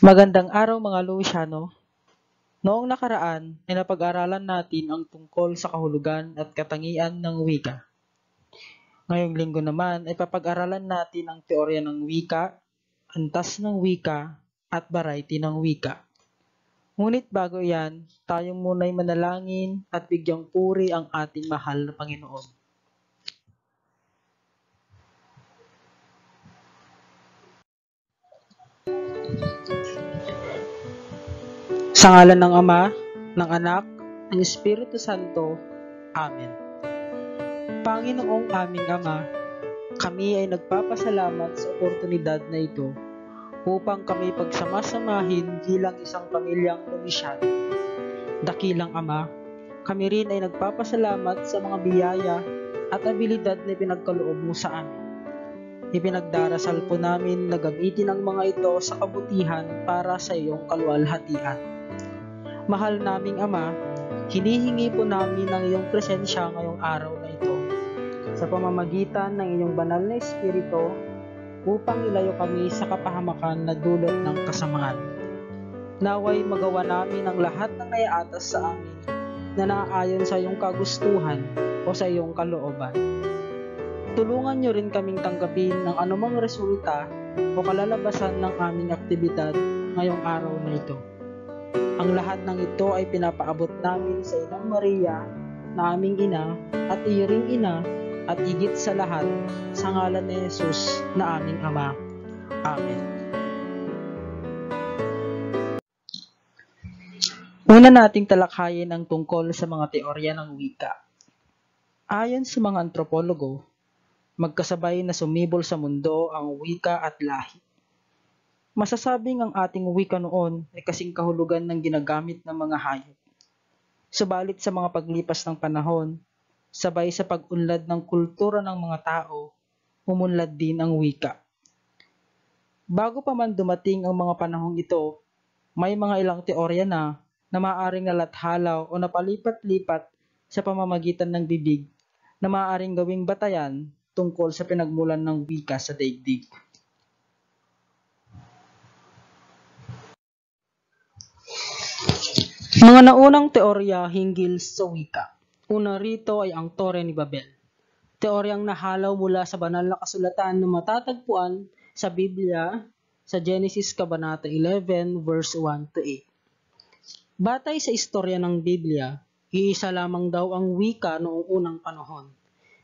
Magandang araw mga Luciano. Noong nakaraan, pinapag-aralan natin ang tungkol sa kahulugan at katangian ng wika. Ngayong linggo naman ay papag-aralan natin ang teorya ng wika, antas ng wika, at variety ng wika. Ngunit bago yan, tayo muna'y manalangin at bigyang puri ang ating mahal na Panginoon. Sa ngalan ng Ama, ng Anak, ng Espiritu Santo. Amen. Panginoong aming Ama, kami ay nagpapasalamat sa oportunidad na ito upang kami pagsamasamahin bilang isang pamilyang kumisyado. Dakilang Ama, kami rin ay nagpapasalamat sa mga biyaya at abilidad na pinagkaloob mo sa amin. Ipinagdarasal po namin na gamitin ang mga ito sa kabutihan para sa iyong kalwalhatian. Mahal naming Ama, hinihingi po namin ang iyong presensya ngayong araw na ito. Sa pamamagitan ng inyong banal na Espiritu, upang ilayo kami sa kapahamakan na dulot ng kasamaan. Naway magawa namin ang lahat ng naiatas sa amin na naaayon sa iyong kagustuhan o sa iyong kalooban. Tulungan niyo rin kaming tanggapin ng anumang resulta o kalalabasan ng aming aktibidad ngayong araw na ito. Ang lahat ng ito ay pinapaabot namin sa Inang Maria na aming ina at iyo ina at igit sa lahat sa ngalan ni Jesus na aming Ama. Amen. Una nating talakayin ang tungkol sa mga teorya ng wika. Ayon sa mga antropologo, magkasabay na sumibol sa mundo ang wika at lahi. Masasabing ang ating wika noon ay kasing kahulugan ng ginagamit ng mga hayop. Subalit sa mga paglipas ng panahon, Sabay sa pag-unlad ng kultura ng mga tao, umunlad din ang wika. Bago pa man dumating ang mga panahong ito, may mga ilang teorya na na maaaring nalathalaw o napalipat-lipat sa pamamagitan ng bibig na maaaring gawing batayan tungkol sa pinagmulan ng wika sa daigdig. Mga naunang teorya hinggil sa wika. Una rito ay ang Tore ni Babel. Teoryang nahalaw mula sa banal na kasulatan na matatagpuan sa Biblia sa Genesis Kabanata 11 verse 1 to 8. Batay sa istorya ng Biblia, iisa lamang daw ang wika noong unang panahon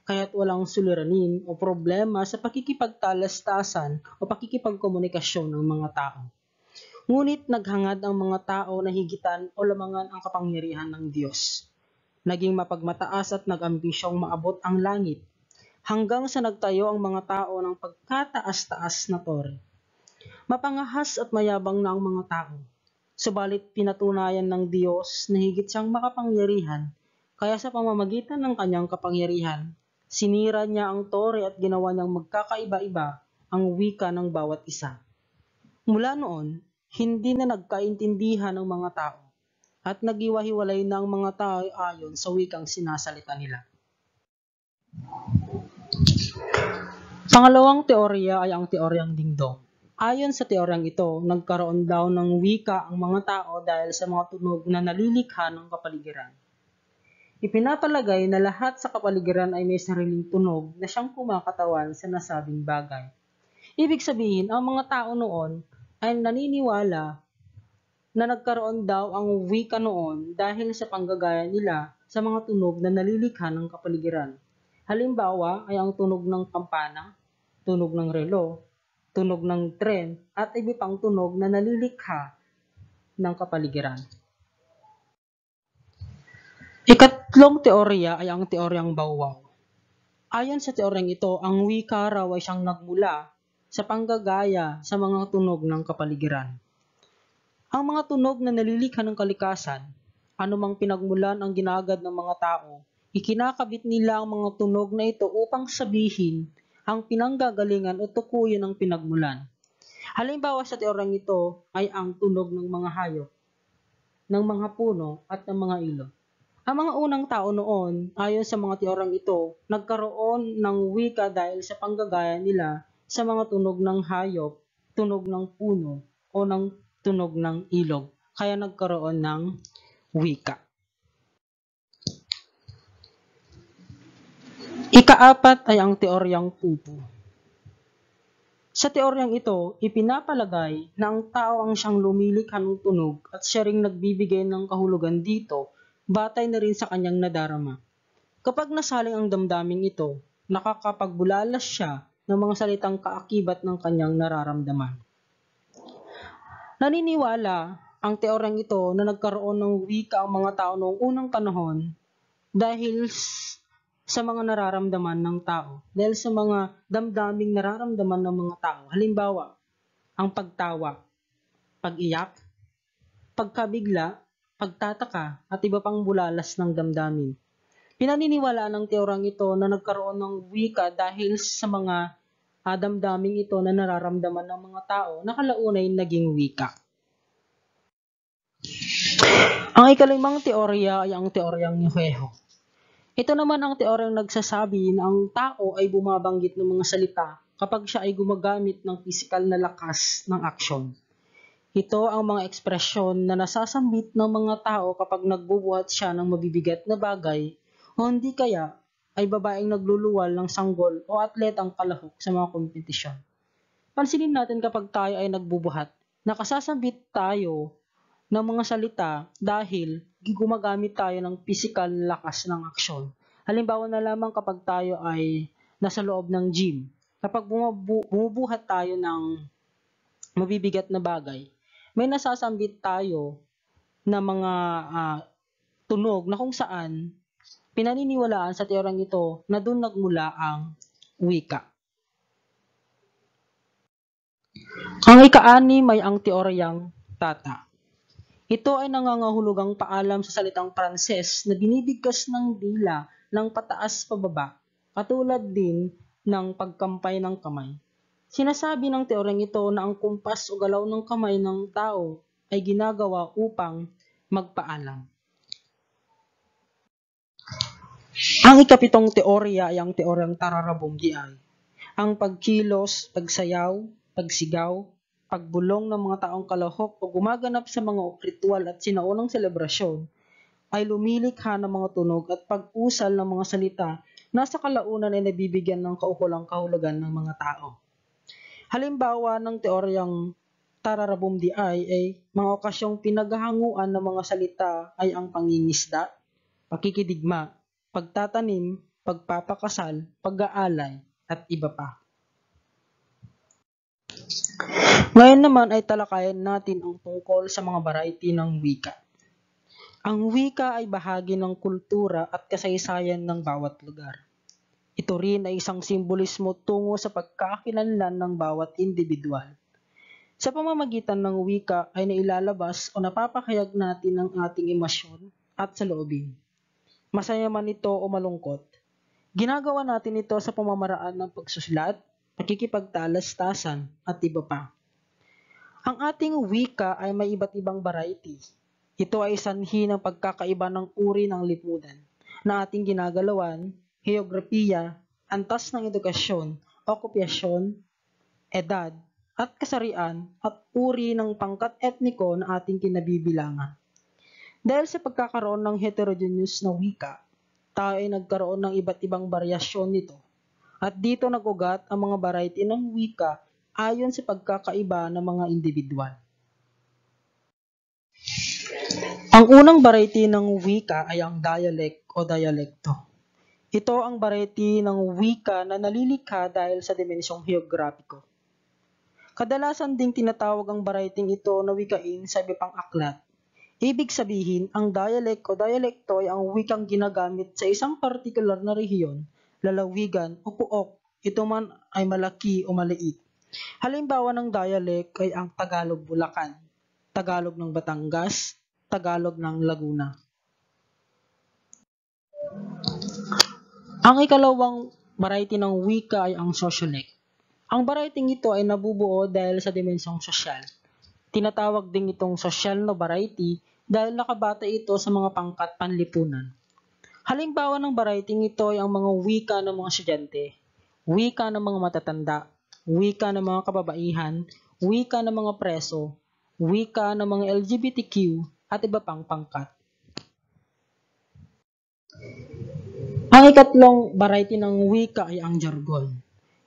kaya't walang suliranin o problema sa pakikipagtalastasan o pakikipagkomunikasyon ng mga tao. Ngunit naghangad ang mga tao na higitan o lamangan ang kapangyarihan ng Diyos naging mapagmataas at nagambisyong maabot ang langit, hanggang sa nagtayo ang mga tao ng pagkataas-taas na tore. Mapangahas at mayabang na ang mga tao, subalit pinatunayan ng Diyos na higit siyang makapangyarihan, kaya sa pamamagitan ng kanyang kapangyarihan, sinira niya ang tore at ginawa niyang magkakaiba-iba ang wika ng bawat isa. Mula noon, hindi na nagkaintindihan ng mga tao at nagiwahiwalay ng mga tao ayon sa wikang sinasalita nila. Pangalawang teorya ay ang teoryang dingdong. Ayon sa teoryang ito, nagkaroon daw ng wika ang mga tao dahil sa mga tunog na nalilikha ng kapaligiran. Ipinapalagay na lahat sa kapaligiran ay may sariling tunog na siyang kumakatawan sa nasabing bagay. Ibig sabihin, ang mga tao noon ay naniniwala na nagkaroon daw ang wika noon dahil sa panggagaya nila sa mga tunog na nalilikha ng kapaligiran. Halimbawa ay ang tunog ng kampana, tunog ng relo, tunog ng tren, at iba pang tunog na nalilikha ng kapaligiran. Ikatlong teorya ay ang teoryang bawaw. Ayon sa teoryang ito, ang wika raw ay siyang nagmula sa panggagaya sa mga tunog ng kapaligiran. Ang mga tunog na nalilikha ng kalikasan, anumang pinagmulan ang ginagad ng mga tao, ikinakabit nila ang mga tunog na ito upang sabihin ang pinanggagalingan o tukuyan ng pinagmulan. Halimbawa sa teorang ito ay ang tunog ng mga hayop, ng mga puno at ng mga ilog. Ang mga unang tao noon, ayon sa mga teorang ito, nagkaroon ng wika dahil sa panggagaya nila sa mga tunog ng hayop, tunog ng puno, o ng tunog ng ilog. Kaya nagkaroon ng wika. Ikaapat ay ang teoryang pupo. Sa teoryang ito, ipinapalagay na ang tao ang siyang lumilikha ng tunog at siya ring nagbibigay ng kahulugan dito, batay na rin sa kanyang nadarama. Kapag nasaling ang damdaming ito, nakakapagbulalas siya ng mga salitang kaakibat ng kanyang nararamdaman. Naniniwala ang teoryang ito na nagkaroon ng wika ang mga tao noong unang panahon dahil sa mga nararamdaman ng tao, dahil sa mga damdaming nararamdaman ng mga tao. Halimbawa, ang pagtawa, pag-iyak, pagkabigla, pagtataka, at iba pang bulalas ng damdamin. Pinaniniwalaan ng teorang ito na nagkaroon ng wika dahil sa mga Hadamdaming ito na nararamdaman ng mga tao na kalaunay naging wika. Ang ikalimang teorya ay ang teoryang ni Ito naman ang teoryang nagsasabi na ang tao ay bumabanggit ng mga salita kapag siya ay gumagamit ng pisikal na lakas ng aksyon. Ito ang mga ekspresyon na nasasambit ng mga tao kapag nagbubuhat siya ng mabibigat na bagay o hindi kaya ay babaeng nagluluwal ng sanggol o atletang kalahok sa mga kompetisyon. Pansinin natin kapag tayo ay nagbubuhat, nakasasabit tayo ng mga salita dahil gumagamit tayo ng physical lakas ng aksyon. Halimbawa na lamang kapag tayo ay nasa loob ng gym, kapag bumubuhat tayo ng mabibigat na bagay, may nasasambit tayo na mga uh, tunog na kung saan Pinaniniwalaan sa teorang ito na doon nagmula ang wika. Ang ika-anim ay ang teoryang tata. Ito ay nangangahulugang paalam sa salitang Pranses na binibigkas ng dila ng pataas pababa, katulad din ng pagkampay ng kamay. Sinasabi ng teoryang ito na ang kumpas o galaw ng kamay ng tao ay ginagawa upang magpaalam. Ang ikapitong teorya ay ang teoryang Tararabomdi ay ang pagkilos, pagsayaw, pagsigaw, pagbulong ng mga taong kalahok o gumaganap sa mga ritual at sinaunang selebrasyon ay lumilikha ng mga tunog at pag-usal ng mga salita na sa kalaunan ay nabibigyan ng kaukulang kahulugan ng mga tao. Halimbawa ng teoryang Tararabum di ay ay mga okasyong pinaghahanguan ng mga salita ay ang pangingisda, pakikidigma, pagtatanim, pagpapakasal, pag-aalay, at iba pa. Ngayon naman ay talakayan natin ang tungkol sa mga variety ng wika. Ang wika ay bahagi ng kultura at kasaysayan ng bawat lugar. Ito rin ay isang simbolismo tungo sa pagkakilanlan ng bawat individual. Sa pamamagitan ng wika ay nailalabas o napapahayag natin ang ating emosyon at sa saloobin masaya man ito o malungkot, ginagawa natin ito sa pamamaraan ng pagsusulat, pakikipagtalastasan, at iba pa. Ang ating wika ay may iba't ibang variety. Ito ay sanhi ng pagkakaiba ng uri ng lipunan na ating ginagalawan, heograpiya, antas ng edukasyon, okupasyon, edad, at kasarian at uri ng pangkat etniko na ating kinabibilangan. Dahil sa pagkakaroon ng heterogeneous na wika, tayo ay nagkaroon ng iba't ibang baryasyon nito. At dito nagugat ang mga variety ng wika ayon sa pagkakaiba ng mga individual. Ang unang variety ng wika ay ang dialect o dialekto. Ito ang variety ng wika na nalilikha dahil sa dimensyong geografiko. Kadalasan ding tinatawag ang varieting ito na wikain sa ibang pang aklat Ibig sabihin, ang dialect o dialecto ay ang wikang ginagamit sa isang partikular na rehiyon, lalawigan o puok, ito man ay malaki o maliit. Halimbawa ng dialect ay ang Tagalog Bulacan, Tagalog ng Batangas, Tagalog ng Laguna. Ang ikalawang variety ng wika ay ang sociolect. Ang varietyng ito ay nabubuo dahil sa dimensyong sosyal. Tinatawag ding itong social variety dahil nakabata ito sa mga pangkat panlipunan. Halimbawa ng variety ito ay ang mga wika ng mga estudyante, wika ng mga matatanda, wika ng mga kababaihan, wika ng mga preso, wika ng mga LGBTQ, at iba pang pangkat. Ang ikatlong variety ng wika ay ang jargon.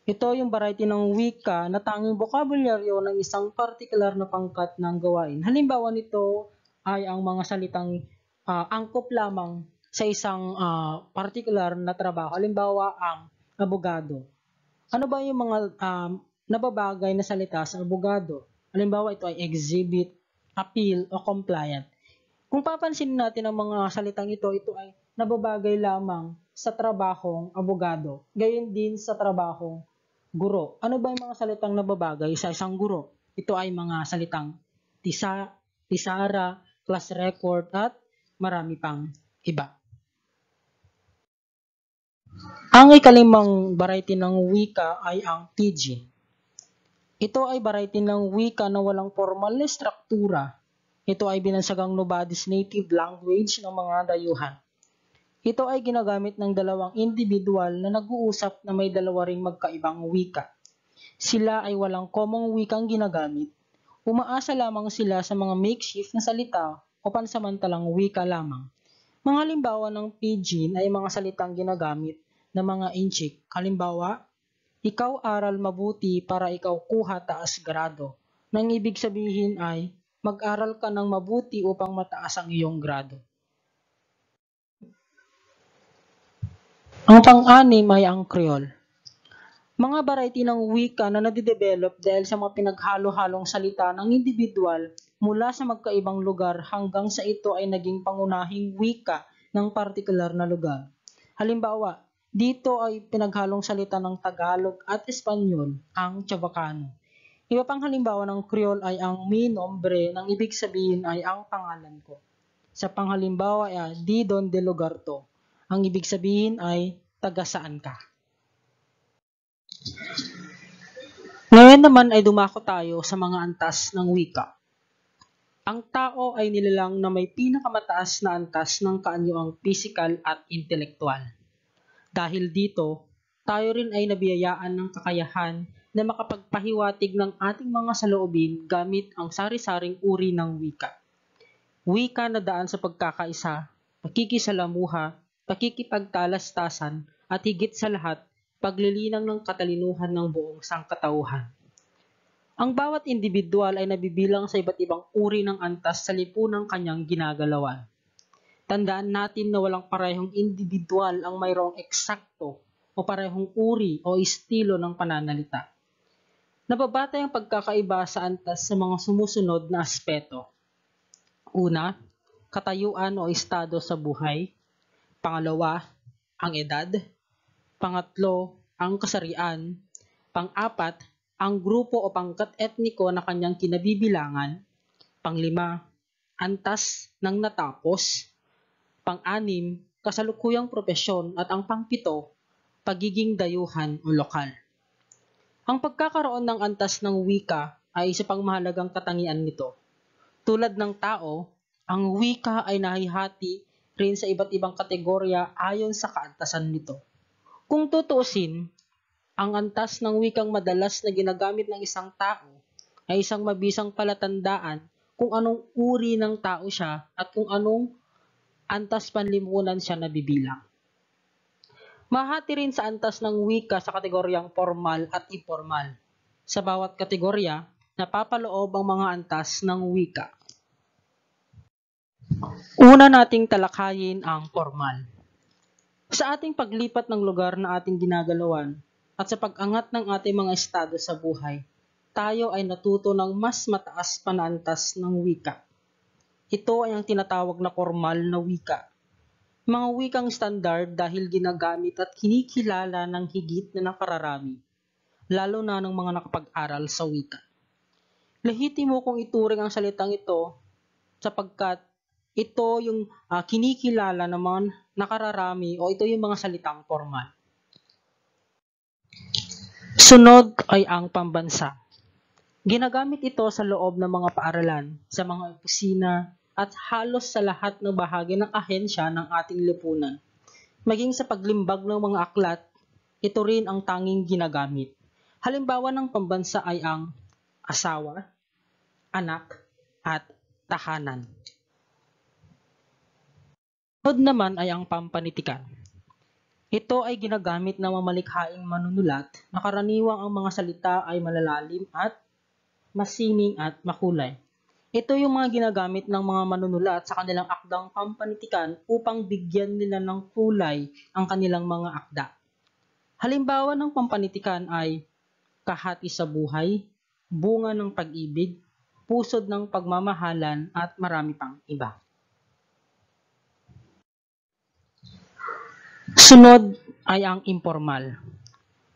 Ito yung variety ng wika na tanging bokabularyo ng isang partikular na pangkat ng gawain. Halimbawa nito ay ang mga salitang uh, angkop lamang sa isang uh, particular na trabaho. Halimbawa ang abogado. Ano ba yung mga um, nababagay na salita sa abogado? Halimbawa ito ay exhibit, appeal, o compliant. Kung papansin natin ang mga salitang ito, ito ay nababagay lamang sa trabahong abogado, gayon din sa trabahong Guro. Ano ba yung mga salitang nababagay sa isang guro? Ito ay mga salitang tisa, tisara, class record, at marami pang iba. Ang ikalimang variety ng wika ay ang pidgin. Ito ay variety ng wika na walang formal na struktura. Ito ay binansagang nobody's native language ng mga dayuhan. Ito ay ginagamit ng dalawang individual na nag-uusap na may dalawa ring magkaibang wika. Sila ay walang common wikang ginagamit. Umaasa lamang sila sa mga makeshift na salita o pansamantalang wika lamang. Mga halimbawa ng Pidgin ay mga salitang ginagamit ng mga inchik. Halimbawa, ikaw aral mabuti para ikaw kuha taas grado. Nang ibig sabihin ay, mag-aral ka ng mabuti upang mataas ang iyong grado. Ang pang-anim ay ang Creole. Mga variety ng wika na nadidevelop dahil sa mga pinaghalo-halong salita ng individual mula sa magkaibang lugar hanggang sa ito ay naging pangunahing wika ng partikular na lugar. Halimbawa, dito ay pinaghalong salita ng Tagalog at Espanyol ang Chavacano. Iba pang halimbawa ng Creole ay ang mi nombre nang ibig sabihin ay ang pangalan ko. Sa panghalimbawa ay di don de lugar to. Ang ibig sabihin ay taga saan ka. Ngayon naman ay dumako tayo sa mga antas ng wika. Ang tao ay nilalang na may pinakamataas na antas ng kaanyoang physical at intelektual. Dahil dito, tayo rin ay nabiyayaan ng kakayahan na makapagpahiwatig ng ating mga saloobin gamit ang sari-saring uri ng wika. Wika na daan sa pagkakaisa, pakikisalamuha, pakikipagtalastasan at higit sa lahat, paglilinang ng katalinuhan ng buong sangkatauhan. Ang bawat individual ay nabibilang sa iba't ibang uri ng antas sa lipunang kanyang ginagalawan. Tandaan natin na walang parehong individual ang mayroong eksakto o parehong uri o estilo ng pananalita. Nababatay ang pagkakaiba sa antas sa mga sumusunod na aspeto. Una, katayuan o estado sa buhay pangalawa, ang edad, pangatlo, ang kasarian, pang-apat, ang grupo o pangkat etniko na kanyang kinabibilangan, panglima, antas ng natapos, pang-anim, kasalukuyang propesyon at ang pangpito, pagiging dayuhan o lokal. Ang pagkakaroon ng antas ng wika ay isa pang mahalagang katangian nito. Tulad ng tao, ang wika ay nahihati rin sa iba't ibang kategorya ayon sa kaantasan nito. Kung tutuusin, ang antas ng wikang madalas na ginagamit ng isang tao ay isang mabisang palatandaan kung anong uri ng tao siya at kung anong antas panlimunan siya nabibilang. Mahati rin sa antas ng wika sa kategoryang formal at informal. Sa bawat kategorya, napapaloob ang mga antas ng wika. Una nating talakayin ang formal. Sa ating paglipat ng lugar na ating ginagalawan at sa pag-angat ng ating mga estado sa buhay, tayo ay natuto ng mas mataas panantas ng wika. Ito ay ang tinatawag na formal na wika. Mga wikang standard dahil ginagamit at kinikilala ng higit na nakararami, lalo na ng mga nakapag-aral sa wika. mo kong ituring ang salitang ito sapagkat ito yung uh, kinikilala naman mga nakararami o ito yung mga salitang formal. Sunod ay ang pambansa. Ginagamit ito sa loob ng mga paaralan, sa mga opisina, at halos sa lahat ng bahagi ng ahensya ng ating lipunan. Maging sa paglimbag ng mga aklat, ito rin ang tanging ginagamit. Halimbawa ng pambansa ay ang asawa, anak, at tahanan. Sunod naman ay ang pampanitikan. Ito ay ginagamit ng mamalikhaing manunulat na karaniwang ang mga salita ay malalalim at masining at makulay. Ito yung mga ginagamit ng mga manunulat sa kanilang akdang pampanitikan upang bigyan nila ng kulay ang kanilang mga akda. Halimbawa ng pampanitikan ay kahati sa buhay, bunga ng pag-ibig, pusod ng pagmamahalan at marami pang iba. Sunod ay ang informal.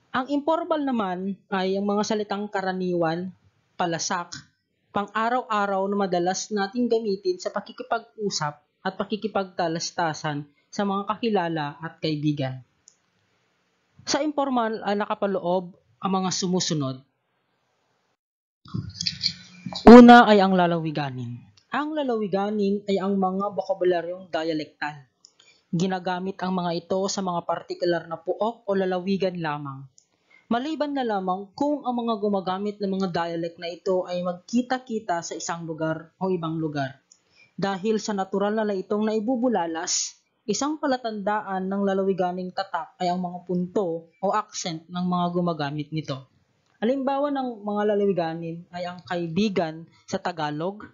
Ang informal naman ay ang mga salitang karaniwan, palasak, pang-araw-araw na madalas nating gamitin sa pakikipag-usap at pakikipagtalastasan sa mga kakilala at kaibigan. Sa informal ay nakapaloob ang mga sumusunod. Una ay ang lalawiganin. Ang lalawiganin ay ang mga bokabularyong dialektal Ginagamit ang mga ito sa mga partikular na puok o lalawigan lamang. Maliban na lamang kung ang mga gumagamit ng mga dialect na ito ay magkita-kita sa isang lugar o ibang lugar. Dahil sa natural na laitong na ibubulalas, isang palatandaan ng lalawiganing tatak ay ang mga punto o accent ng mga gumagamit nito. Halimbawa ng mga lalawiganin ay ang kaibigan sa Tagalog,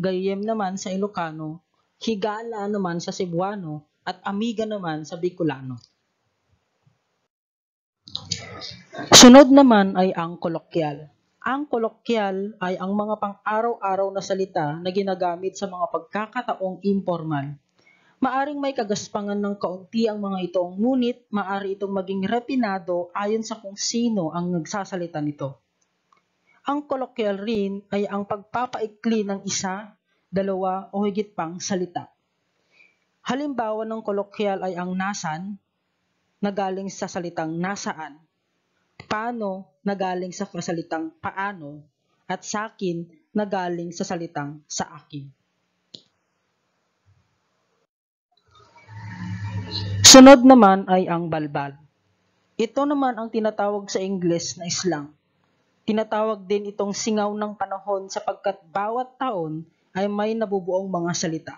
gayem naman sa Ilocano, higala naman sa Cebuano, at Amiga naman sa Bicolano. Sunod naman ay ang kolokyal. Ang kolokyal ay ang mga pang-araw-araw na salita na ginagamit sa mga pagkakataong informal. Maaring may kagaspangan ng kaunti ang mga ito, ngunit maari itong maging repinado ayon sa kung sino ang nagsasalita nito. Ang kolokyal rin ay ang pagpapaikli ng isa, dalawa o higit pang salita. Halimbawa ng kolokyal ay ang nasan, na galing sa salitang nasaan, paano na galing sa salitang paano, at sakin na galing sa salitang sa akin. Sunod naman ay ang balbal. Ito naman ang tinatawag sa Ingles na islang. Tinatawag din itong singaw ng panahon sapagkat bawat taon ay may nabubuong mga salita.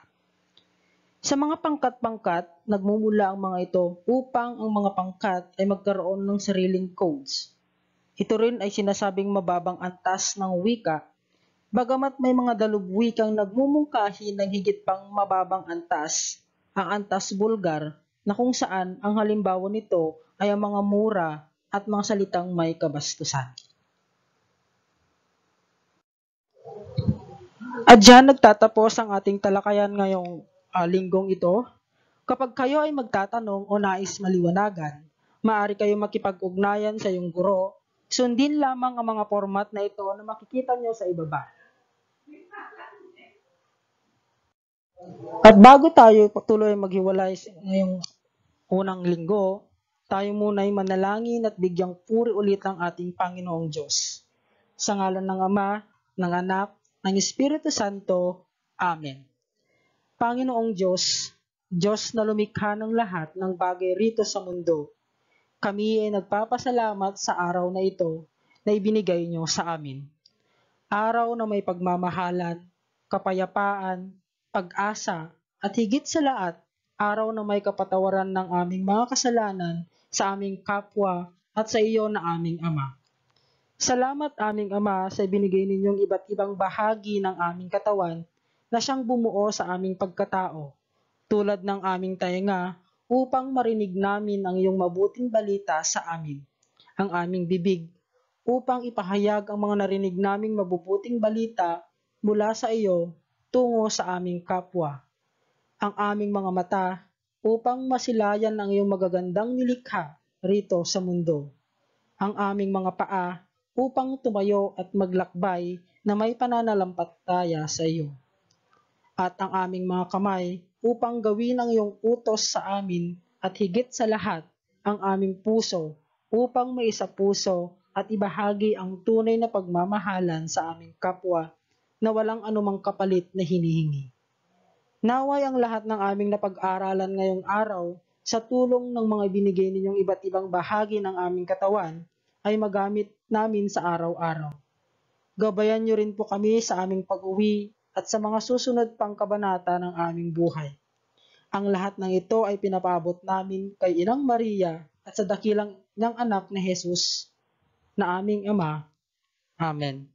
Sa mga pangkat-pangkat, nagmumula ang mga ito upang ang mga pangkat ay magkaroon ng sariling codes. Ito rin ay sinasabing mababang antas ng wika, bagamat may mga dalubwikang nagmumungkahi ng higit pang mababang antas, ang antas bulgar, na kung saan ang halimbawa nito ay ang mga mura at mga salitang may kabastusan. At dyan nagtatapos ang ating talakayan ngayong uh, linggong ito, kapag kayo ay magtatanong o nais maliwanagan, maaari kayong makipag-ugnayan sa iyong guro, sundin lamang ang mga format na ito na makikita nyo sa ibaba. At bago tayo patuloy maghiwalay ngayong unang linggo, tayo muna ay manalangin at bigyang puri ulit ang ating Panginoong Diyos. Sa ngalan ng Ama, ng Anak, ng Espiritu Santo. Amen. Panginoong Diyos, Diyos na lumikha ng lahat ng bagay rito sa mundo, kami ay nagpapasalamat sa araw na ito na ibinigay niyo sa amin. Araw na may pagmamahalan, kapayapaan, pag-asa, at higit sa lahat, araw na may kapatawaran ng aming mga kasalanan sa aming kapwa at sa iyo na aming Ama. Salamat aming Ama sa binigay ninyong iba't ibang bahagi ng aming katawan na siyang bumuo sa aming pagkatao, tulad ng aming tainga upang marinig namin ang iyong mabuting balita sa amin, ang aming bibig, upang ipahayag ang mga narinig naming mabubuting balita mula sa iyo tungo sa aming kapwa, ang aming mga mata upang masilayan ang iyong magagandang nilikha rito sa mundo, ang aming mga paa upang tumayo at maglakbay na may pananalampalataya sa iyo at ang aming mga kamay upang gawin ang iyong utos sa amin at higit sa lahat ang aming puso upang maisa puso at ibahagi ang tunay na pagmamahalan sa aming kapwa na walang anumang kapalit na hinihingi. Naway ang lahat ng aming napag-aralan ngayong araw sa tulong ng mga binigay ninyong iba't ibang bahagi ng aming katawan ay magamit namin sa araw-araw. Gabayan niyo rin po kami sa aming pag-uwi at sa mga susunod pang kabanata ng aming buhay. Ang lahat ng ito ay pinapabot namin kay Inang Maria at sa dakilang niyang anak na Jesus na aming Ama. Amen.